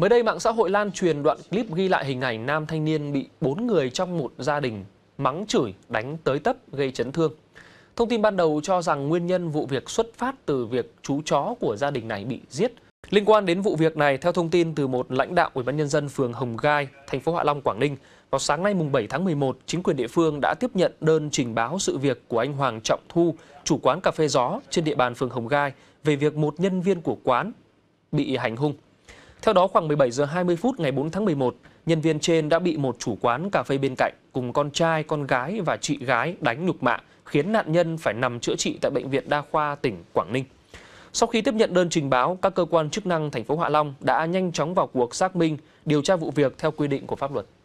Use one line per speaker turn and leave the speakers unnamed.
Mới đây, mạng xã hội lan truyền đoạn clip ghi lại hình ảnh nam thanh niên bị 4 người trong một gia đình mắng chửi, đánh tới tấp gây chấn thương. Thông tin ban đầu cho rằng nguyên nhân vụ việc xuất phát từ việc chú chó của gia đình này bị giết. Liên quan đến vụ việc này, theo thông tin từ một lãnh đạo Ủy ban nhân dân phường Hồng Gai, thành phố Hạ Long, Quảng Ninh, vào sáng nay mùng 7 tháng 11, chính quyền địa phương đã tiếp nhận đơn trình báo sự việc của anh Hoàng Trọng Thu, chủ quán cà phê gió trên địa bàn phường Hồng Gai về việc một nhân viên của quán bị hành hung. Theo đó, khoảng 17 giờ 20 phút ngày 4 tháng 11, nhân viên trên đã bị một chủ quán cà phê bên cạnh cùng con trai, con gái và chị gái đánh nhục mạ, khiến nạn nhân phải nằm chữa trị tại bệnh viện đa khoa tỉnh Quảng Ninh. Sau khi tiếp nhận đơn trình báo, các cơ quan chức năng thành phố Hạ Long đã nhanh chóng vào cuộc xác minh, điều tra vụ việc theo quy định của pháp luật.